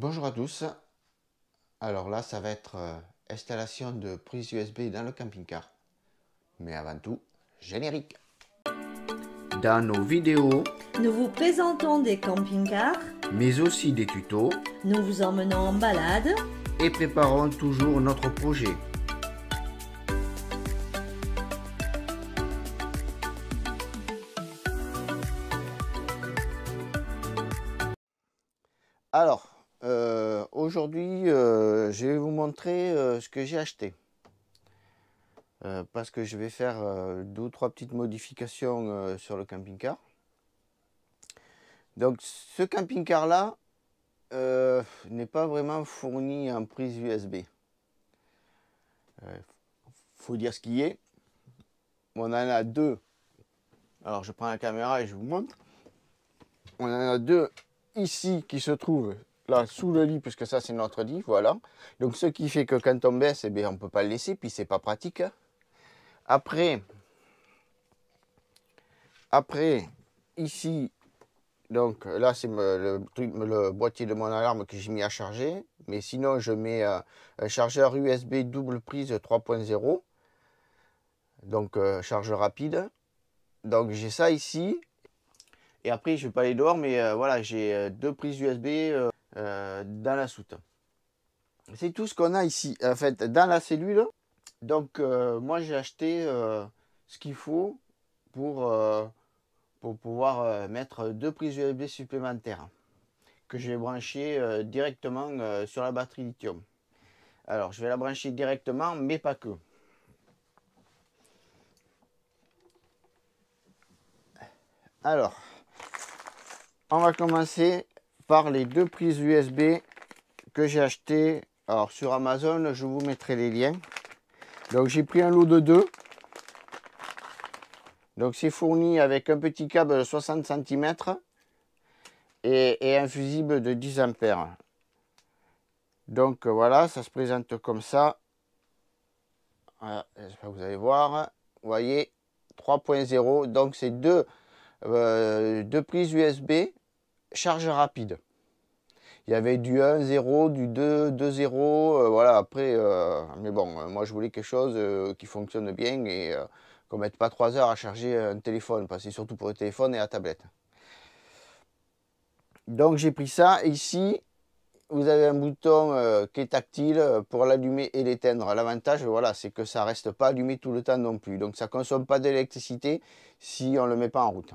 Bonjour à tous. Alors là, ça va être euh, installation de prise USB dans le camping-car. Mais avant tout, générique. Dans nos vidéos, nous vous présentons des camping-cars, mais aussi des tutos. Nous vous emmenons en balade et préparons toujours notre projet. aujourd'hui, euh, je vais vous montrer euh, ce que j'ai acheté. Euh, parce que je vais faire deux ou trois petites modifications sur le camping-car. Donc ce camping-car là n'est pas vraiment fourni en prise USB. faut dire ce qui est. On en a deux. Alors je prends la caméra et je vous montre. On en a deux ici qui se trouvent sous le lit, puisque ça, c'est notre lit, voilà. Donc, ce qui fait que quand on baisse, et eh bien, on peut pas le laisser, puis c'est pas pratique. Après, après, ici, donc là, c'est le, le, boîtier de mon alarme que j'ai mis à charger. Mais sinon, je mets euh, un chargeur USB double prise 3.0. Donc, euh, charge rapide. Donc, j'ai ça ici. Et après, je vais pas aller dehors, mais euh, voilà, j'ai deux prises USB euh, dans la soute. C'est tout ce qu'on a ici, en fait, dans la cellule. Donc, euh, moi, j'ai acheté euh, ce qu'il faut pour, pour pouvoir mettre deux prises USB supplémentaires que je vais brancher directement sur la batterie lithium. Alors, je vais la brancher directement, mais pas que. Alors, on va commencer par les deux prises USB que j'ai acheté Alors sur Amazon, je vous mettrai les liens. Donc j'ai pris un lot de deux. Donc c'est fourni avec un petit câble de 60 cm et, un fusible de 10 ampères Donc voilà, ça se présente comme ça. Ah, vous allez voir, voyez, 3.0. Donc c'est deux, euh, deux prises USB charge rapide. Il y avait du 1-0, du 2-0, euh, voilà, après, euh, mais bon, euh, moi je voulais quelque chose qui fonctionne bien et qu'on ne mette pas 3 heures à charger un téléphone, parce que c'est surtout pour le téléphone et la tablette. Donc j'ai pris ça, ici, vous avez un bouton qui est tactile pour l'allumer et l'éteindre. L'avantage, voilà, c'est que ça ne reste pas allumé tout le temps non plus, donc ça ne consomme pas d'électricité si on ne le met pas en route.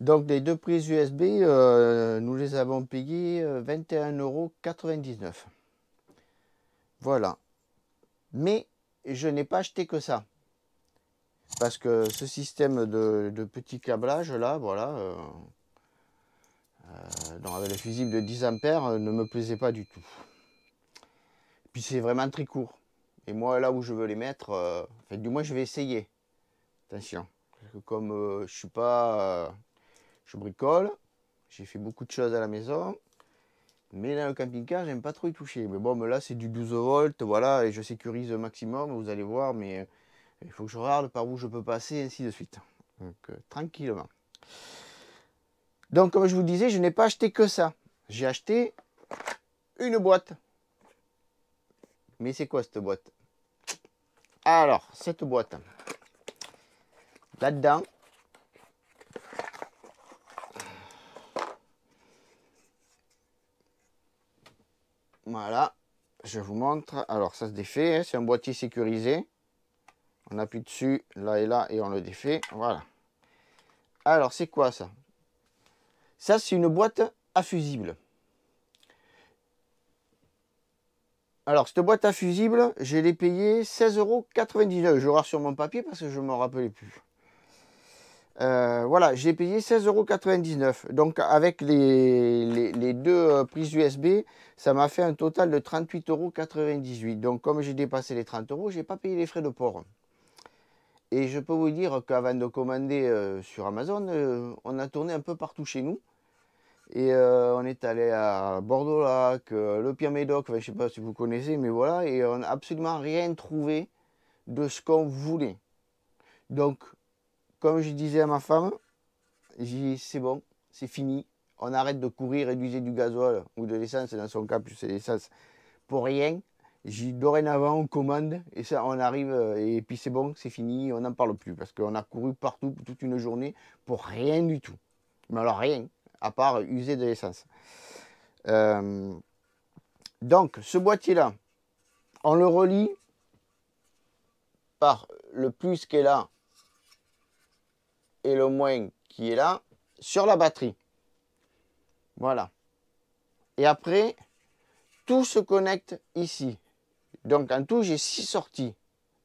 Donc les deux prises USB, euh, nous les avons payées euh, euros. Voilà. Mais je n'ai pas acheté que ça. Parce que ce système de, petit petits là, voilà, euh, euh avec le fusible de 10 ampères ne me plaisait pas du tout. puis c'est vraiment très court. Et moi là où je veux les mettre, du moins je vais essayer. Attention, comme je suis pas je bricole, j'ai fait beaucoup de choses à la maison. Mais dans le camping-car, j'aime pas trop y toucher. Mais bon, mais là, c'est du 12 volts, voilà, et je sécurise au maximum, vous allez voir, mais euh, il faut que je regarde par où je peux passer, ainsi de suite. Donc, euh, tranquillement. Donc, comme je vous disais, je n'ai pas acheté que ça. J'ai acheté une boîte. Mais c'est quoi cette boîte Alors, cette boîte, là-dedans, Voilà, je vous montre. Alors ça se défait, hein, c'est un boîtier sécurisé. On appuie dessus, là et là, et on le défait. Voilà. Alors c'est quoi ça Ça c'est une boîte à fusible. Alors cette boîte à fusible, je l'ai payée 16,99€. Je sur mon papier parce que je ne m'en rappelais plus. Euh, voilà, j'ai payé 16,99€. Donc avec les, deux euh, prises USB, ça m'a fait un total de 38,98€. Donc comme j'ai dépassé les 30€, je n'ai pas payé les frais de port. Et je peux vous dire qu'avant de commander euh, sur Amazon, on a tourné un peu partout chez nous. Et on est allé à Bordeaux-Lac, le Pierre-Médoc, je ne sais pas si vous connaissez, mais voilà. Et on n'a absolument rien trouvé de ce qu'on voulait. Donc, comme je disais à ma femme, j'ai c'est bon, c'est fini. On arrête de courir et d'user du gasoil ou de l'essence, dans son cas, plus c'est l'essence, pour rien. J'ai dorénavant, on commande et ça, on arrive euh, et puis c'est bon, c'est fini, on n'en parle plus parce qu'on a couru partout toute une journée pour rien du tout. Mais alors rien, à part user de l'essence. Euh, donc, ce boîtier-là, on le relie par le plus qui est là et le moins qui est là sur la batterie. Voilà. Et après, tout se connecte ici. Donc en tout, j'ai six sorties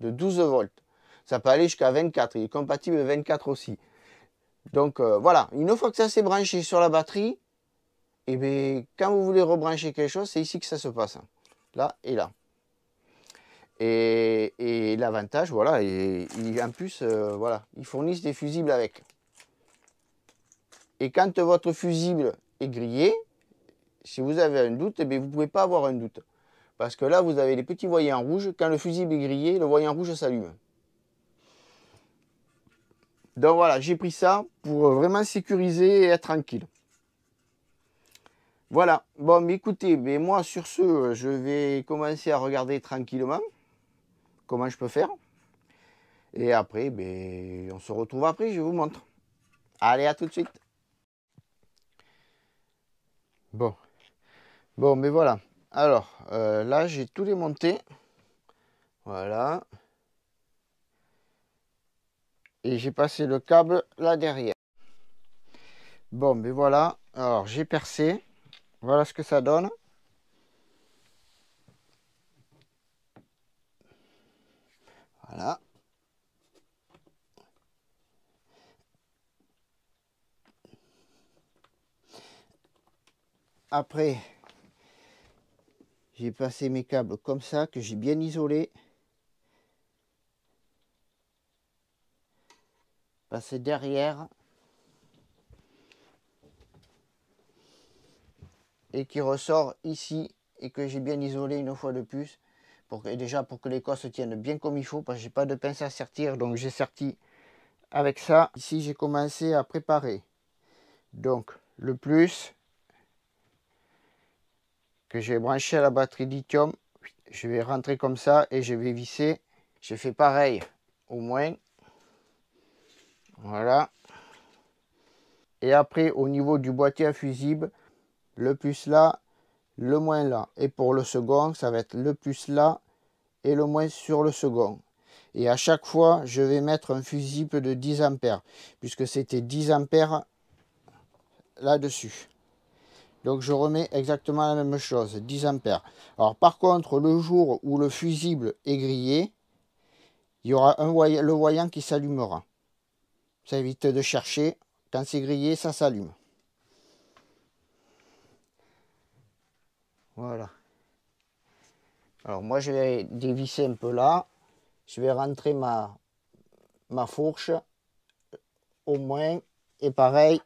de 12 volts. Ça peut aller jusqu'à 24. Il est compatible 24 aussi. Donc euh, voilà, une fois que ça s'est branché sur la batterie, et eh bien quand vous voulez rebrancher quelque chose, c'est ici que ça se passe. Là et là. Et, l'avantage, voilà, et, en plus, euh, voilà, ils fournissent des fusibles avec. Et quand votre fusible est grillé, si vous avez un doute, eh vous ne pouvez pas avoir un doute. Parce que là, vous avez les petits voyants rouges. Quand le fusible est grillé, le voyant rouge s'allume. Donc voilà, j'ai pris ça pour vraiment sécuriser et être tranquille. Voilà. Bon, écoutez, mais moi, sur ce, je vais commencer à regarder tranquillement comment je peux faire. Et après, mais ben, on se retrouve après, je vous montre. Allez, à tout de suite. Bon. Bon, mais voilà. Alors, euh, là, j'ai tout démonté Voilà. Et j'ai passé le câble là derrière. Bon, mais voilà. Alors, j'ai percé. Voilà ce que ça donne. Voilà. Après, j'ai passé mes câbles comme ça, que j'ai bien isolé. Passé derrière. Et qui ressort ici et que j'ai bien isolé une fois de plus et déjà pour que les coins se tiennent bien comme il faut, parce que j'ai pas de pince à sortir donc j'ai sorti avec ça. Ici j'ai commencé à préparer. Donc le plus que j'ai branché à la batterie lithium, je vais rentrer comme ça et je vais visser. J'ai fait pareil au moins. Voilà. Et après au niveau du boîtier à fusible, le plus là, le moins là. Et pour le second, ça va être le plus là et le moins sur le second. Et à chaque fois, je vais mettre un fusible de 10 ampères, puisque c'était 10 ampères là-dessus. Donc je remets exactement la même chose, 10 ampères. Alors par contre, le jour où le fusible est grillé, il y aura un le voyant qui s'allumera. Ça évite de chercher. Quand c'est grillé, ça s'allume. Voilà. Alors moi, je vais dévisser un peu là. Je vais rentrer ma, ma fourche au moins. Et pareil,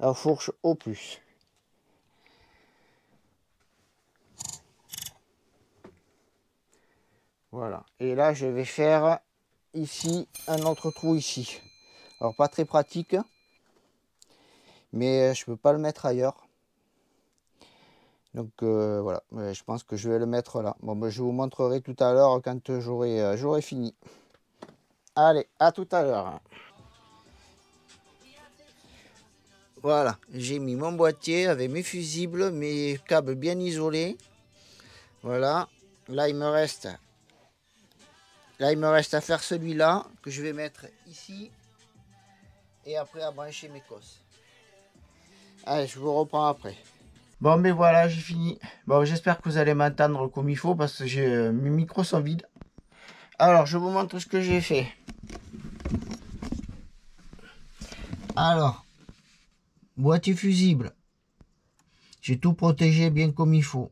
la fourche au plus. Voilà. Et là, je vais faire ici un autre trou ici. Alors, pas très pratique, mais euh, je peux pas le mettre ailleurs. Donc euh, voilà, je pense que je vais le mettre là. Bon, bah, je vous montrerai tout à l'heure quand euh, j'aurai fini. Allez, à tout à l'heure. Voilà, j'ai mis mon boîtier avec mes fusibles, mes câbles bien isolés. Voilà, là il me reste, là il me reste à faire celui-là que je vais mettre ici et après à brancher mes cosses. Allez, je vous reprends après. Bon, mais voilà, j'ai fini. Bon, j'espère que vous allez m'entendre comme il faut parce que j'ai euh, mes micros sont vides. Alors, je vous montre ce que j'ai fait. Alors, boîtier fusible. J'ai tout protégé bien comme il faut.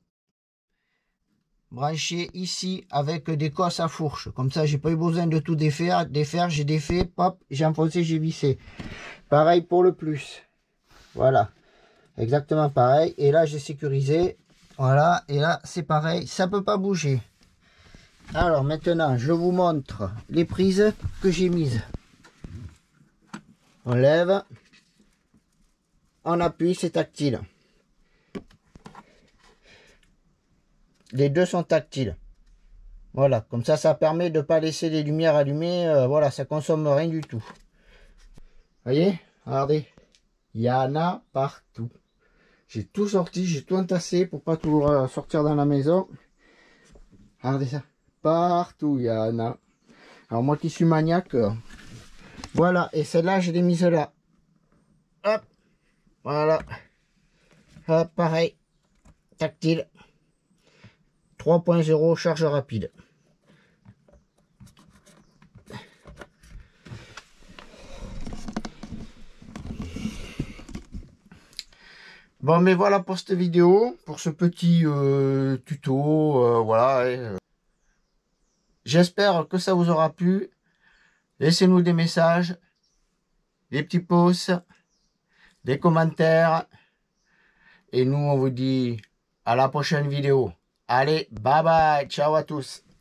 Branché ici avec des cosses à fourche. Comme ça, j'ai pas eu besoin de tout défaire. Défaire, j'ai défait, pop, j'ai enfoncé, j'ai vissé. Pareil pour le plus. Voilà. Exactement pareil. Et là, j'ai sécurisé. Voilà. Et là, c'est pareil. Ça peut pas bouger. Alors maintenant, je vous montre les prises que j'ai mises. On lève. On appuie, c'est tactile. Les deux sont tactiles. Voilà, comme ça, ça permet de ne pas laisser les lumières allumées. Euh, voilà, ça consomme rien du tout. Voyez Regardez. Il y en a partout. J'ai tout sorti, j'ai tout entassé pour pas tout euh, sortir dans la maison. Regardez ça. Partout, il y en a. Alors moi qui suis maniaque. Euh, voilà, et celle-là, j'ai des mises là. Hop. Voilà. Hop, pareil. Tactile. 3.0 charge rapide. Bon, mais voilà pour cette vidéo, pour ce petit euh, tuto, euh, voilà. Euh. J'espère que ça vous aura plu. Laissez-nous des messages, des petits pouces, des commentaires. Et nous, on vous dit à la prochaine vidéo. Allez, bye bye, ciao à tous.